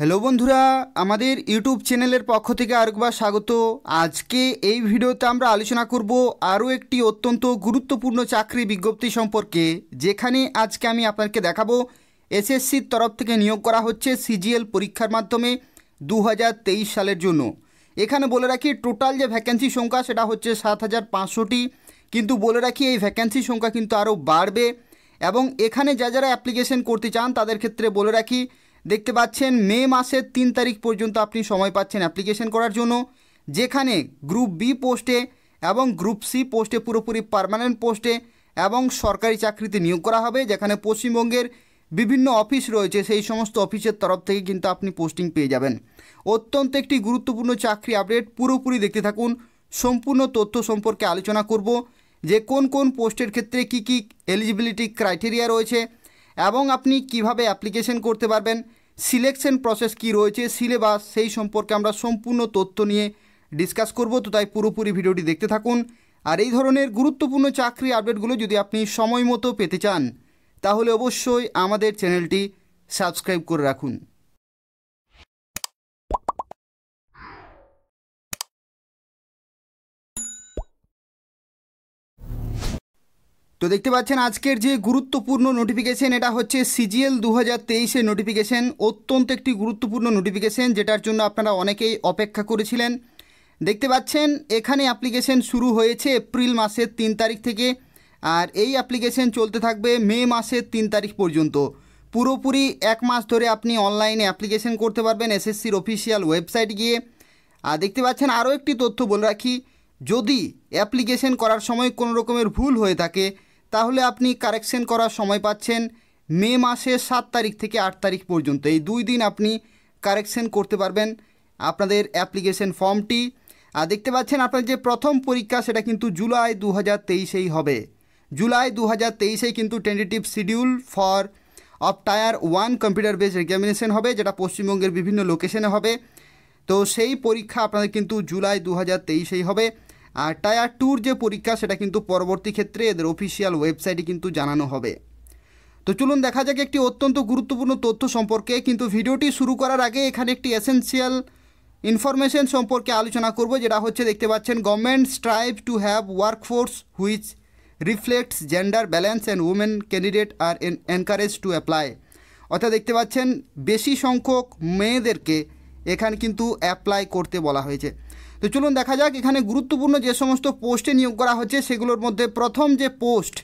hello বন্ধুরা আমাদের YouTube চ্যানেলের পক্ষ থেকে আরেকবার স্বাগত আজকে এই ভিডিওতে আমরা আলোচনা করব আরও একটি অত্যন্ত গুরুত্বপূর্ণ চাকরি বিজ্ঞপ্তি সম্পর্কে যেখানে আজকে আমি আপনাকে দেখাবো এসএসসির তরফ থেকে নিয়োগ করা হচ্ছে সিজিএল পরীক্ষার মাধ্যমে দু সালের জন্য এখানে বলে রাখি টোটাল যে ভ্যাকেন্সি সংখ্যা সেটা হচ্ছে সাত হাজার পাঁচশোটি কিন্তু বলে রাখি এই ভ্যাকেন্সি সংখ্যা কিন্তু আরও বাড়বে এবং এখানে যা যারা অ্যাপ্লিকেশন করতে চান তাদের ক্ষেত্রে বলে রাখি দেখতে পাচ্ছেন মে মাসের তিন তারিখ পর্যন্ত আপনি সময় পাচ্ছেন অ্যাপ্লিকেশন করার জন্য যেখানে গ্রুপ বি পোস্টে এবং গ্রুপ সি পোস্টে পুরোপুরি পারমানেন্ট পোস্টে এবং সরকারি চাকরিতে নিয়োগ করা হবে যেখানে পশ্চিমবঙ্গের বিভিন্ন অফিস রয়েছে সেই সমস্ত অফিসের তরফ থেকে কিন্তু আপনি পোস্টিং পেয়ে যাবেন অত্যন্ত একটি গুরুত্বপূর্ণ চাকরি আপডেট পুরোপুরি দেখতে থাকুন সম্পূর্ণ তথ্য সম্পর্কে আলোচনা করব যে কোন কোন পোস্টের ক্ষেত্রে কি কি এলিজিবিলিটি ক্রাইটেরিয়া রয়েছে এবং আপনি কিভাবে অ্যাপ্লিকেশন করতে পারবেন সিলেকশন প্রসেস কি রয়েছে সিলেবাস সেই সম্পর্কে আমরা সম্পূর্ণ তথ্য নিয়ে ডিসকাস করব তো তাই পুরোপুরি ভিডিওটি দেখতে থাকুন আর এই ধরনের গুরুত্বপূর্ণ চাকরি আপডেটগুলো যদি আপনি সময় মতো পেতে চান তাহলে অবশ্যই আমাদের চ্যানেলটি সাবস্ক্রাইব করে রাখুন তো দেখতে পাচ্ছেন আজকের যে গুরুত্বপূর্ণ নোটিফিকেশন এটা হচ্ছে সিজিএল দু হাজার তেইশের নোটিফিকেশন অত্যন্ত একটি গুরুত্বপূর্ণ নোটিফিকেশন যেটার জন্য আপনারা অনেকেই অপেক্ষা করেছিলেন দেখতে পাচ্ছেন এখানে অ্যাপ্লিকেশন শুরু হয়েছে এপ্রিল মাসের তিন তারিখ থেকে আর এই অ্যাপ্লিকেশন চলতে থাকবে মে মাসের তিন তারিখ পর্যন্ত পুরোপুরি এক মাস ধরে আপনি অনলাইনে অ্যাপ্লিকেশন করতে পারবেন এসএসসির অফিসিয়াল ওয়েবসাইট গিয়ে আর দেখতে পাচ্ছেন আরও একটি তথ্য বলে রাখি যদি অ্যাপ্লিকেশন করার সময় কোনো রকমের ভুল হয়ে থাকে তাহলে আপনি কারেকশন করার সময় পাচ্ছেন মে মাসের সাত তারিখ থেকে আট তারিখ পর্যন্ত এই দুই দিন আপনি কারেকশন করতে পারবেন আপনাদের অ্যাপ্লিকেশন ফর্মটি আর দেখতে পাচ্ছেন আপনার যে প্রথম পরীক্ষা সেটা কিন্তু জুলাই দু হাজার তেইশেই হবে জুলাই দু হাজার তেইশে কিন্তু tentative schedule for of tier one computer base examination হবে যেটা পশ্চিমবঙ্গের বিভিন্ন লোকেশনে হবে তো সেই পরীক্ষা আপনাদের কিন্তু জুলাই দু হাজার তেইশেই হবে আর টায়ার ট্যুর যে পরীক্ষা সেটা কিন্তু পরবর্তী ক্ষেত্রে এদের অফিসিয়াল ওয়েবসাইটে কিন্তু জানানো হবে তো চলুন দেখা যাক একটি অত্যন্ত গুরুত্বপূর্ণ তথ্য সম্পর্কে কিন্তু ভিডিওটি শুরু করার আগে এখানে একটি এসেন্সিয়াল ইনফরমেশন সম্পর্কে আলোচনা করব যেটা হচ্ছে দেখতে পাচ্ছেন government strive to have workforce which reflects gender balance and women candidate are encourage to apply অর্থাৎ দেখতে পাচ্ছেন বেশি সংখ্যক মেয়েদেরকে এখানে কিন্তু অ্যাপ্লাই করতে বলা হয়েছে তো চলুন দেখা যাক এখানে গুরুত্বপূর্ণ যে সমস্ত পোস্টে নিয়োগ করা হচ্ছে সেগুলোর মধ্যে প্রথম যে পোস্ট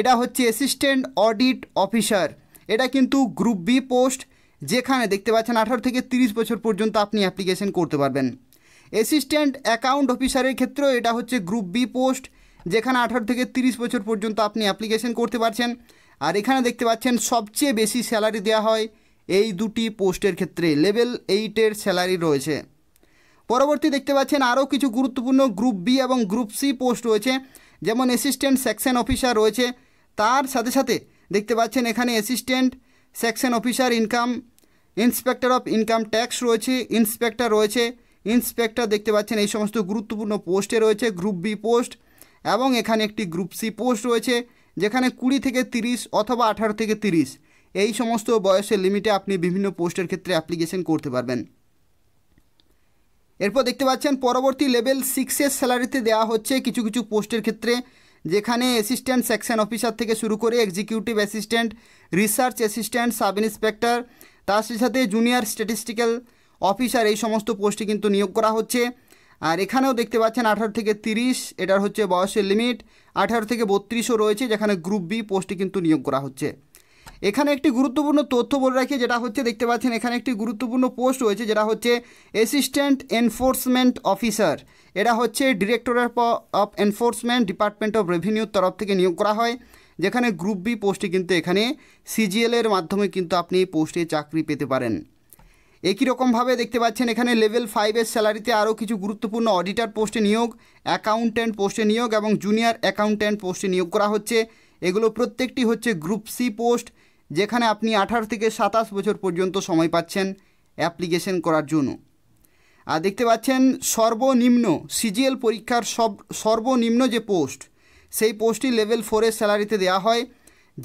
এটা হচ্ছে অ্যাসিস্ট্যান্ট অডিট অফিসার এটা কিন্তু গ্রুপ বি পোস্ট যেখানে দেখতে পাচ্ছেন আঠারো থেকে ৩০ বছর পর্যন্ত আপনি অ্যাপ্লিকেশন করতে পারবেন অ্যাসিস্ট্যান্ট অ্যাকাউন্ট অফিসারের ক্ষেত্রেও এটা হচ্ছে গ্রুপ বি পোস্ট যেখানে আঠারো থেকে ৩০ বছর পর্যন্ত আপনি অ্যাপ্লিকেশন করতে পারছেন আর এখানে দেখতে পাচ্ছেন সবচেয়ে বেশি স্যালারি দেওয়া হয় এই দুটি পোস্টের ক্ষেত্রে লেভেল এইটের স্যালারি রয়েছে পরবর্তী দেখতে পাচ্ছেন আরও কিছু গুরুত্বপূর্ণ গ্রুপ বি এবং গ্রুপ সি পোস্ট রয়েছে যেমন অ্যাসিস্ট্যান্ট সেকশন অফিসার রয়েছে তার সাথে সাথে দেখতে পাচ্ছেন এখানে assistant section officer income inspector of income tax রয়েছে ইন্সপেক্টর রয়েছে ইন্সপেক্টর দেখতে পাচ্ছেন এই সমস্ত গুরুত্বপূর্ণ পোস্টে রয়েছে গ্রুপ বি পোস্ট এবং এখানে একটি গ্রুপ সি পোস্ট রয়েছে যেখানে কুড়ি থেকে তিরিশ অথবা আঠারো থেকে তিরিশ এই সমস্ত বয়সের লিমিটে আপনি বিভিন্ন পোস্টের ক্ষেত্রে অ্যাপ্লিকেশন করতে পারবেন এরপর দেখতে পাচ্ছেন পরবর্তী লেভেল সিক্সের স্যালারিতে দেওয়া হচ্ছে কিছু কিছু পোস্টের ক্ষেত্রে যেখানে অ্যাসিস্ট্যান্ট সেকশন অফিসার থেকে শুরু করে executive assistant research assistant sub inspector তার সাথে জুনিয়র স্ট্যাটিস্টিক্যাল অফিসার এই সমস্ত পোস্টে কিন্তু নিয়োগ করা হচ্ছে আর এখানেও দেখতে পাচ্ছেন আঠারো থেকে তিরিশ এটার হচ্ছে বয়সের লিমিট আঠারো থেকে বত্রিশও রয়েছে যেখানে গ্রুপ বি পোস্টে কিন্তু নিয়োগ করা হচ্ছে এখানে একটি গুরুত্বপূর্ণ তথ্য বলে রাখি যেটা হচ্ছে দেখতে পাচ্ছেন এখানে একটি গুরুত্বপূর্ণ পোস্ট রয়েছে যেটা হচ্ছে অ্যাসিস্ট্যান্ট এনফোর্সমেন্ট অফিসার এটা হচ্ছে directorate of enforcement department of রেভিনিউর তরফ থেকে নিয়োগ করা হয় যেখানে গ্রুপ বি পোস্টে কিন্তু এখানে সিজিএলের মাধ্যমে কিন্তু আপনি এই পোস্টে চাকরি পেতে পারেন একই রকমভাবে দেখতে পাচ্ছেন এখানে লেভেল ফাইভের স্যালারিতে আরও কিছু গুরুত্বপূর্ণ অডিটার পোস্টে নিয়োগ অ্যাকাউন্ট্যান্ট পোস্টে নিয়োগ এবং জুনিয়র অ্যাকাউন্ট্যান্ট পোস্টে নিয়োগ করা হচ্ছে এগুলো প্রত্যেকটি হচ্ছে গ্রুপ সি পোস্ট যেখানে আপনি আঠারো থেকে সাতাশ বছর পর্যন্ত সময় পাচ্ছেন অ্যাপ্লিকেশন করার জন্য আর দেখতে পাচ্ছেন সর্বনিম্ন সিজিএল পরীক্ষার সব সর্বনিম্ন যে পোস্ট সেই পোস্টটি লেভেল ফোরের স্যালারিতে দেওয়া হয়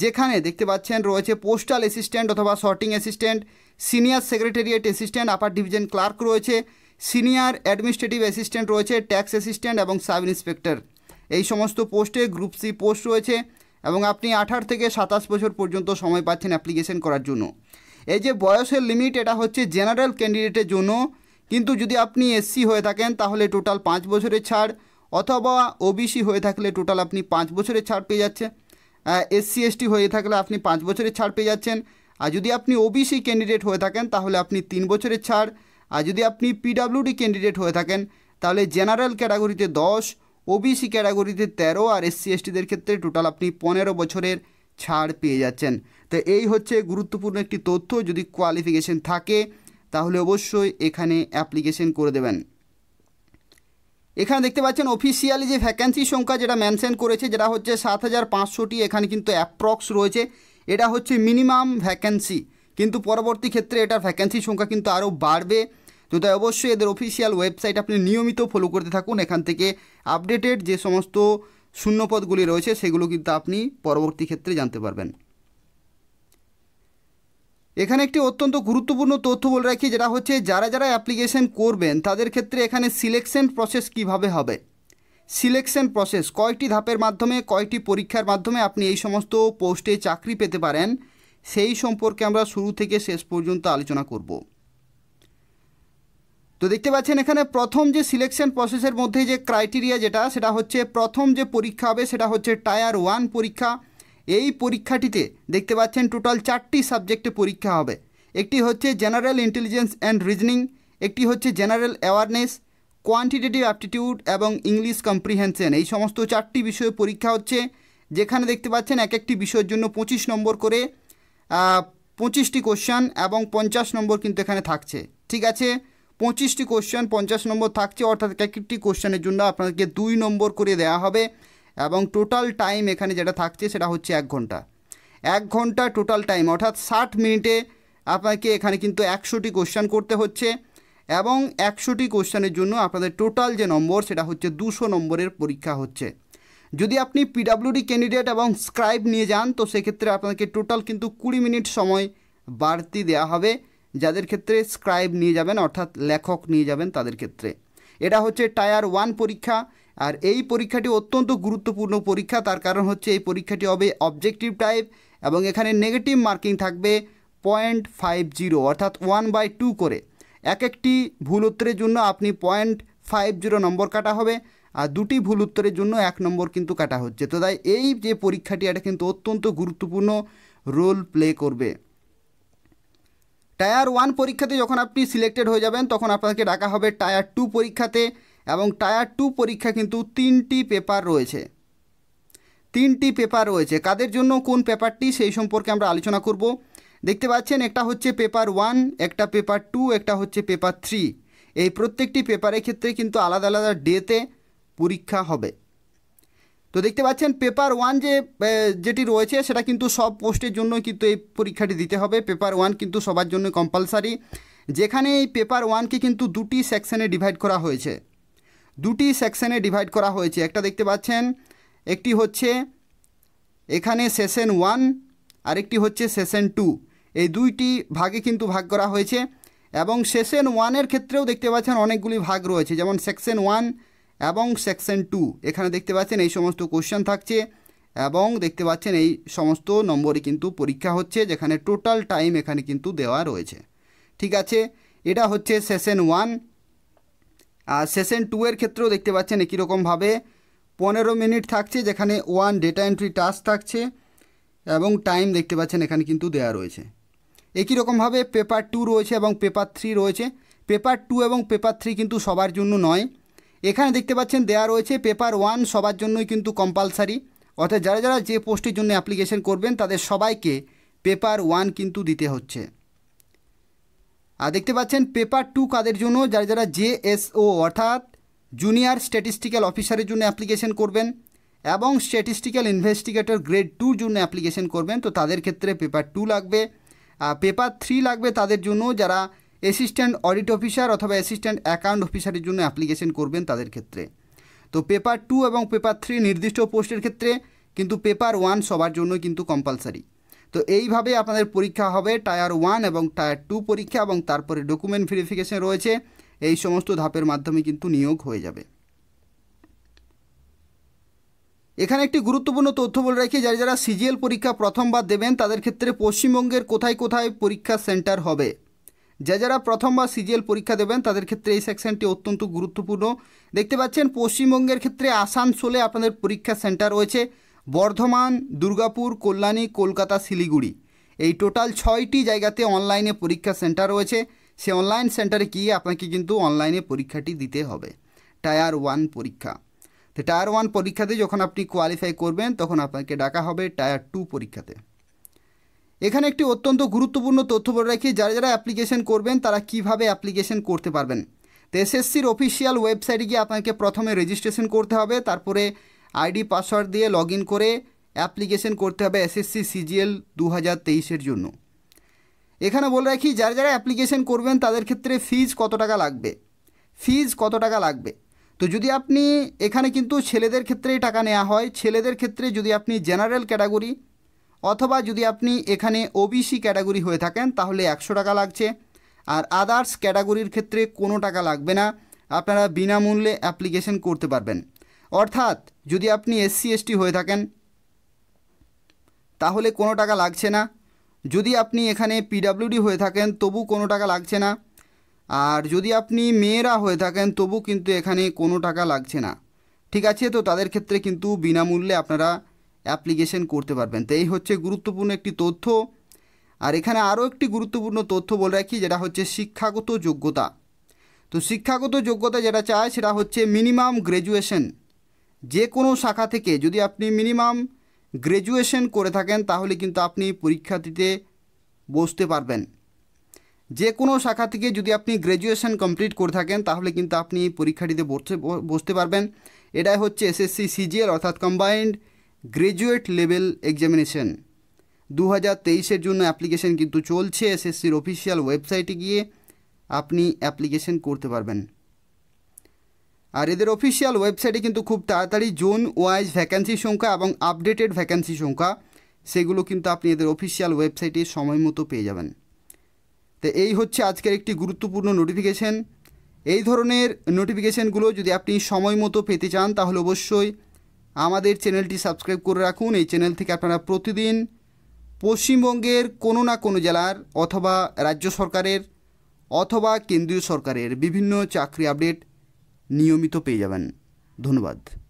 যেখানে দেখতে পাচ্ছেন রয়েছে পোস্টাল অ্যাসিস্ট্যান্ট অথবা sorting assistant senior secretariat assistant upper division clerk রয়েছে সিনিয়র অ্যাডমিনিস্ট্রেটিভ অ্যাসিস্ট্যান্ট রয়েছে ট্যাক্স অ্যাসিস্ট্যান্ট এবং সাব ইন্সপেক্টর এই সমস্ত পোস্টে গ্রুপ সি পোস্ট রয়েছে এবং আপনি আঠার থেকে সাতাশ বছর পর্যন্ত সময় পাচ্ছেন অ্যাপ্লিকেশন করার জন্য এই যে বয়সের লিমিট এটা হচ্ছে জেনারেল ক্যান্ডিডেটের জন্য কিন্তু যদি আপনি এসসি হয়ে থাকেন তাহলে টোটাল পাঁচ বছরের ছাড় অথবা ওবিসি হয়ে থাকলে টোটাল আপনি পাঁচ বছরের ছাড় পেয়ে যাচ্ছে এসসি এসটি হয়ে থাকলে আপনি পাঁচ বছরের ছাড় পেয়ে যাচ্ছেন আর যদি আপনি ওবিসি ক্যান্ডিডেট হয়ে থাকেন তাহলে আপনি তিন বছরের ছাড় আর যদি আপনি পিডাব্লিউডি ক্যান্ডিডেট হয়ে থাকেন তাহলে জেনারেল ক্যাটাগরিতে দশ ওবিসি ক্যাটাগরিতে তেরো আর এসসি এসটিদের ক্ষেত্রে টোটাল আপনি পনেরো বছরের ছাড় পেয়ে যাচ্ছেন তো এই হচ্ছে গুরুত্বপূর্ণ একটি তথ্য যদি কোয়ালিফিকেশন থাকে তাহলে অবশ্যই এখানে অ্যাপ্লিকেশন করে দেবেন এখানে দেখতে পাচ্ছেন অফিসিয়ালি যে ভ্যাকান্সি সংখ্যা যেটা মেনশন করেছে যেটা হচ্ছে সাত হাজার পাঁচশোটি এখানে কিন্তু অ্যাপ্রক্স রয়েছে এটা হচ্ছে মিনিমাম ভ্যাকান্সি কিন্তু পরবর্তী ক্ষেত্রে এটার ভ্যাকান্সি সংখ্যা কিন্তু আরও বাড়বে তো তাই অবশ্যই এদের অফিসিয়াল ওয়েবসাইট আপনি নিয়মিত ফলো করতে থাকুন এখান থেকে আপডেটেড যে সমস্ত শূন্যপদগুলি রয়েছে সেগুলো কিন্তু আপনি পরবর্তী ক্ষেত্রে জানতে পারবেন এখানে একটি অত্যন্ত গুরুত্বপূর্ণ তথ্য বলে রাখি যেটা হচ্ছে যারা যারা অ্যাপ্লিকেশন করবেন তাদের ক্ষেত্রে এখানে সিলেকশন প্রসেস কিভাবে হবে সিলেকশন প্রসেস কয়টি ধাপের মাধ্যমে কয়টি পরীক্ষার মাধ্যমে আপনি এই সমস্ত পোস্টে চাকরি পেতে পারেন সেই সম্পর্কে আমরা শুরু থেকে শেষ পর্যন্ত আলোচনা করবো তো দেখতে পাচ্ছেন এখানে প্রথম যে সিলেকশন প্রসেসের মধ্যে যে ক্রাইটেরিয়া যেটা সেটা হচ্ছে প্রথম যে পরীক্ষা হবে সেটা হচ্ছে টায়ার ওয়ান পরীক্ষা এই পরীক্ষাটিতে দেখতে পাচ্ছেন টোটাল চারটি সাবজেক্টে পরীক্ষা হবে একটি হচ্ছে জেনারেল ইন্টেলিজেন্স অ্যান্ড রিজনিং একটি হচ্ছে জেনারেল অ্যাওয়ারনেস কোয়ান্টিটেটিভ অ্যাপটিটিউড এবং ইংলিশ কম্প্রিহেনশন এই সমস্ত চারটি বিষয়ে পরীক্ষা হচ্ছে যেখানে দেখতে পাচ্ছেন এক একটি বিষয়ের জন্য পঁচিশ নম্বর করে পঁচিশটি কোশ্চান এবং পঞ্চাশ নম্বর কিন্তু এখানে থাকছে ঠিক আছে পঁচিশটি কোশ্চেন পঞ্চাশ নম্বর থাকছে অর্থাৎ এক একটি কোশ্চেনের জন্য আপনাদেরকে দুই নম্বর করে দেয়া হবে এবং টোটাল টাইম এখানে যেটা থাকছে সেটা হচ্ছে এক ঘন্টা এক ঘন্টা টোটাল টাইম অর্থাৎ ষাট মিনিটে আপনাকে এখানে কিন্তু একশোটি কোশ্চেন করতে হচ্ছে এবং একশোটি কোশ্চেনের জন্য আপনাদের টোটাল যে নম্বর সেটা হচ্ছে দুশো নম্বরের পরীক্ষা হচ্ছে যদি আপনি পিডাব্লিউডি ক্যান্ডিডেট এবং স্ক্রাইব নিয়ে যান তো সেক্ষেত্রে আপনাকে টোটাল কিন্তু কুড়ি মিনিট সময় বাড়তি দেওয়া হবে যাদের ক্ষেত্রে স্ক্রাইব নিয়ে যাবেন অর্থাৎ লেখক নিয়ে যাবেন তাদের ক্ষেত্রে এটা হচ্ছে টায়ার ওয়ান পরীক্ষা আর এই পরীক্ষাটি অত্যন্ত গুরুত্বপূর্ণ পরীক্ষা তার কারণ হচ্ছে এই পরীক্ষাটি হবে অবজেক্টিভ টাইপ এবং এখানে নেগেটিভ মার্কিং থাকবে পয়েন্ট ফাইভ জিরো অর্থাৎ ওয়ান বাই টু করে এক একটি ভুল উত্তরের জন্য আপনি পয়েন্ট ফাইভ জিরো নম্বর কাটা হবে আর দুটি ভুল উত্তরের জন্য এক নম্বর কিন্তু কাটা হচ্ছে তো তাই এই যে পরীক্ষাটি এটা কিন্তু অত্যন্ত গুরুত্বপূর্ণ রোল প্লে করবে টায়ার ওয়ান পরীক্ষাতে যখন আপনি সিলেক্টেড হয়ে যাবেন তখন আপনাকে ডাকা হবে টায়ার টু পরীক্ষাতে এবং টায়ার টু পরীক্ষা কিন্তু তিনটি পেপার রয়েছে তিনটি পেপার রয়েছে কাদের জন্য কোন পেপারটি সেই সম্পর্কে আমরা আলোচনা করব দেখতে পাচ্ছেন একটা হচ্ছে পেপার ওয়ান একটা পেপার টু একটা হচ্ছে পেপার থ্রি এই প্রত্যেকটি পেপারের ক্ষেত্রে কিন্তু আলাদা আলাদা ডেতে পরীক্ষা হবে তো দেখতে পাচ্ছেন পেপার ওয়ান যে যেটি রয়েছে সেটা কিন্তু সব পোস্টের জন্য কিন্তু এই পরীক্ষাটি দিতে হবে পেপার ওয়ান কিন্তু সবার জন্য কম্পালসারি যেখানে এই পেপার ওয়ানকে কিন্তু দুটি সেকশানে ডিভাইড করা হয়েছে দুটি সেকশানে ডিভাইড করা হয়েছে একটা দেখতে পাচ্ছেন একটি হচ্ছে এখানে সেশন ওয়ান আরেকটি হচ্ছে সেশন টু এই দুইটি ভাগে কিন্তু ভাগ করা হয়েছে এবং সেশন ওয়ানের ক্ষেত্রেও দেখতে পাচ্ছেন অনেকগুলি ভাগ রয়েছে যেমন সেকশন ওয়ান এবং সেকশন টু এখানে দেখতে পাচ্ছেন এই সমস্ত কোশ্চেন থাকছে এবং দেখতে পাচ্ছেন এই সমস্ত নম্বরে কিন্তু পরীক্ষা হচ্ছে যেখানে টোটাল টাইম এখানে কিন্তু দেওয়া রয়েছে ঠিক আছে এটা হচ্ছে সেশন ওয়ান আর সেশন টু এর ক্ষেত্রেও দেখতে পাচ্ছেন একই রকমভাবে পনেরো মিনিট থাকছে যেখানে ওয়ান ডেটা এন্ট্রি টাস্ক থাকছে এবং টাইম দেখতে পাচ্ছেন এখানে কিন্তু দেয়া রয়েছে একই রকমভাবে পেপার টু রয়েছে এবং পেপার থ্রি রয়েছে পেপার টু এবং পেপার থ্রি কিন্তু সবার জন্য নয় এখানে দেখতে পাচ্ছেন দেয়া রয়েছে পেপার ওয়ান সবার জন্যই কিন্তু কম্পালসারি অর্থাৎ যারা যারা যে পোস্টের জন্য অ্যাপ্লিকেশন করবেন তাদের সবাইকে পেপার ওয়ান কিন্তু দিতে হচ্ছে আর দেখতে পাচ্ছেন পেপার টু কাদের জন্য যারা যারা জেএসও অর্থাৎ জুনিয়র স্ট্যাটিস্টিক্যাল অফিসারের জন্য অ্যাপ্লিকেশন করবেন এবং স্ট্যাটিস্টিক্যাল ইনভেস্টিগেটর গ্রেড টুর জন্য অ্যাপ্লিকেশন করবেন তো তাদের ক্ষেত্রে পেপার টু লাগবে আর পেপার থ্রি লাগবে তাদের জন্য যারা অ্যাসিস্ট্যান্ট অডিট অফিসার অথবা অ্যাসিস্ট্যান্ট অ্যাকাউন্ট অফিসারের জন্য অ্যাপ্লিকেশন করবেন তাদের ক্ষেত্রে তো পেপার টু এবং পেপার থ্রি নির্দিষ্ট পোস্টের ক্ষেত্রে কিন্তু পেপার ওয়ান সবার জন্য কিন্তু কম্পালসারি তো এইভাবে আপনাদের পরীক্ষা হবে টায়ার ওয়ান এবং টায়ার টু পরীক্ষা এবং তারপরে ডকুমেন্ট ভেরিফিকেশন রয়েছে এই সমস্ত ধাপের মাধ্যমে কিন্তু নিয়োগ হয়ে যাবে এখানে একটি গুরুত্বপূর্ণ তথ্য বলে রাখি যারা যারা সিজিএল পরীক্ষা প্রথমবার দেবেন তাদের ক্ষেত্রে পশ্চিমবঙ্গের কোথায় কোথায় পরীক্ষা সেন্টার হবে যা যারা প্রথমবার সিজিএল পরীক্ষা দেবেন তাদের ক্ষেত্রে এই সেকশনটি অত্যন্ত গুরুত্বপূর্ণ দেখতে পাচ্ছেন পশ্চিমবঙ্গের ক্ষেত্রে আসানসোলে আপনাদের পরীক্ষা সেন্টার রয়েছে বর্ধমান দুর্গাপুর কল্যাণী কলকাতা শিলিগুড়ি এই টোটাল ছয়টি জায়গাতে অনলাইনে পরীক্ষা সেন্টার রয়েছে সে অনলাইন সেন্টারে গিয়ে আপনাকে কিন্তু অনলাইনে পরীক্ষাটি দিতে হবে টায়ার ওয়ান পরীক্ষা তো টায়ার ওয়ান পরীক্ষাতে যখন আপনি কোয়ালিফাই করবেন তখন আপনাকে ডাকা হবে টায়ার টু পরীক্ষাতে এখানে একটি অত্যন্ত গুরুত্বপূর্ণ তথ্য বলে রাখি যারা যারা অ্যাপ্লিকেশন করবেন তারা কিভাবে অ্যাপ্লিকেশন করতে পারবেন তো এসএসসির অফিসিয়াল ওয়েবসাইটে গিয়ে আপনাকে প্রথমে রেজিস্ট্রেশন করতে হবে তারপরে আইডি পাসওয়ার্ড দিয়ে লগ করে অ্যাপ্লিকেশন করতে হবে এসএসসি সিজিএল দু হাজার তেইশের জন্য এখানে বলে রাখি যারা যারা অ্যাপ্লিকেশন করবেন তাদের ক্ষেত্রে ফিজ কত টাকা লাগবে ফিজ কত টাকা লাগবে তো যদি আপনি এখানে কিন্তু ছেলেদের ক্ষেত্রেই টাকা নেওয়া হয় ছেলেদের ক্ষেত্রে যদি আপনি জেনারেল ক্যাটাগরি অথবা যদি আপনি এখানে ওবিসি ক্যাটাগরি হয়ে থাকেন তাহলে একশো টাকা লাগছে আর আদার্স ক্যাটাগরির ক্ষেত্রে কোনো টাকা লাগবে না আপনারা বিনামূল্যে অ্যাপ্লিকেশন করতে পারবেন অর্থাৎ যদি আপনি এসসি এসটি হয়ে থাকেন তাহলে কোনো টাকা লাগছে না যদি আপনি এখানে পিডাব্লিউডি হয়ে থাকেন তবু কোনো টাকা লাগছে না আর যদি আপনি মেয়েরা হয়ে থাকেন তবু কিন্তু এখানে কোনো টাকা লাগছে না ঠিক আছে তো তাদের ক্ষেত্রে কিন্তু বিনামূল্যে আপনারা অ্যাপ্লিকেশন করতে পারবেন তো এই হচ্ছে গুরুত্বপূর্ণ একটি তথ্য আর এখানে আরও একটি গুরুত্বপূর্ণ তথ্য বলে রাখি যেটা হচ্ছে শিক্ষাগত যোগ্যতা তো শিক্ষাগত যোগ্যতা যেটা চায় সেটা হচ্ছে মিনিমাম গ্র্যাজুয়েশন যে কোনো শাখা থেকে যদি আপনি মিনিমাম গ্র্যাজুয়েশন করে থাকেন তাহলে কিন্তু আপনি পরীক্ষাটিতে বসতে পারবেন যে কোনো শাখা থেকে যদি আপনি গ্র্যাজুয়েশন কমপ্লিট করে থাকেন তাহলে কিন্তু আপনি পরীক্ষাটিতে বসতে বসতে পারবেন এটাই হচ্ছে এসএসসি সিজিএল অর্থাৎ কম্বাইন্ড গ্র্যাজুয়েট লেভেল এক্সামিনেশন দু হাজার তেইশের জন্য অ্যাপ্লিকেশন কিন্তু চলছে এসএসসির অফিসিয়াল ওয়েবসাইটে গিয়ে আপনি অ্যাপ্লিকেশন করতে পারবেন আর এদের অফিসিয়াল ওয়েবসাইটে কিন্তু খুব তাড়াতাড়ি জোন ওয়াইজ ভ্যাকান্সি সংখ্যা এবং আপডেটেড ভ্যাকান্সি সংখ্যা সেগুলো কিন্তু আপনি এদের অফিসিয়াল ওয়েবসাইটে সময় মতো পেয়ে যাবেন তো এই হচ্ছে আজকের একটি গুরুত্বপূর্ণ নোটিফিকেশন এই ধরনের নোটিফিকেশানগুলো যদি আপনি সময় মতো পেতে চান তাহলে অবশ্যই আমাদের চ্যানেলটি সাবস্ক্রাইব করে রাখুন এই চ্যানেল থেকে আপনারা প্রতিদিন পশ্চিমবঙ্গের কোনো না কোনো জেলার অথবা রাজ্য সরকারের অথবা কেন্দ্রীয় সরকারের বিভিন্ন চাকরি আপডেট নিয়মিত পেয়ে যাবেন ধন্যবাদ